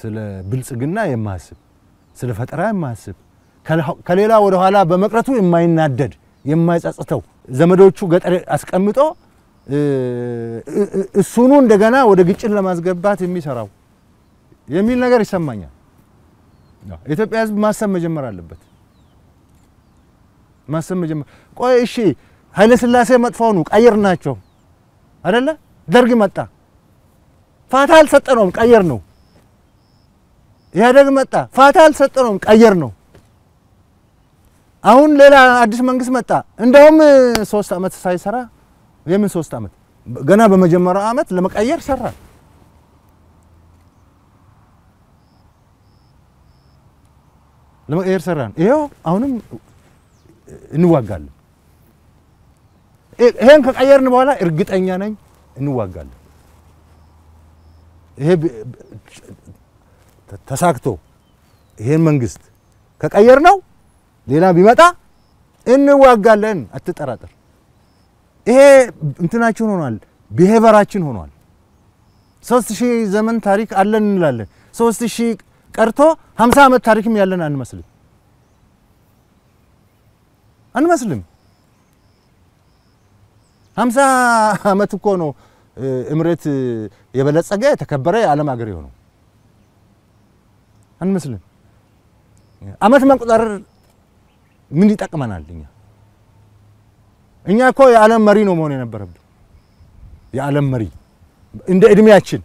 ስለ ብልጽግና የማያስብ ስለ ፈጠራ የማያስብ ከሌላ ኋላ በመቅረቱ የማይናደድ የማይጸጽተው ዘመዶቹ ገጠር አስቀምጦ እሱኑ እንደገና ወደ ግጭት ለማስገባት የሚሰራው የሚል ነገር ይሰማኛል። ኢትዮጵያ ሕዝብ ማሰብ መጀመር አለበት። ማሰብ መጀመር ቆይ እሺ፣ ኃይለ ሥላሴ መጥፎ ነው ናቸው አይደለ? ደርግ መጣ ፋታ አልሰጠነውም ቀየር ነው። ኢህአደግ መጣ። ፋታ አልሰጠነውም፣ ቀየር ነው። አሁን ሌላ አዲስ መንግስት መጣ። እንደውም ሶስት አመት ሳይሰራ የምን ሶስት አመት ገና በመጀመሪያው አመት ለመቀየር ሰራ። ለመቀየር ሰራን። ይሄው አሁንም እንዋጋለን። ይሄን ከቀየርን በኋላ እርግጠኛ ነኝ እንዋጋለን። ይሄ ተሳክቶ ይሄን መንግስት ከቀየር ነው ሌላ ቢመጣ እንዋጋለን፣ አትጠራጠር። ይሄ እንትናችን ሆኗል፣ ቢሄቨራችን ሆኗል። ሶስት ሺህ ዘመን ታሪክ አለን እንላለን። ሶስት ሺህ ቀርቶ ሀምሳ ዓመት ታሪክም ያለን አንመስልም አንመስልም። ሀምሳ ዓመት እኮ ነው እምሬት የበለጸገ የተከበረ የዓለም አገር የሆነው። አንመስልም። አመት መቁጠር ምን ይጠቅመናል? እኛ እኛ እኮ የዓለም መሪ ነው መሆን የነበረብን። የዓለም መሪ እንደ እድሜያችን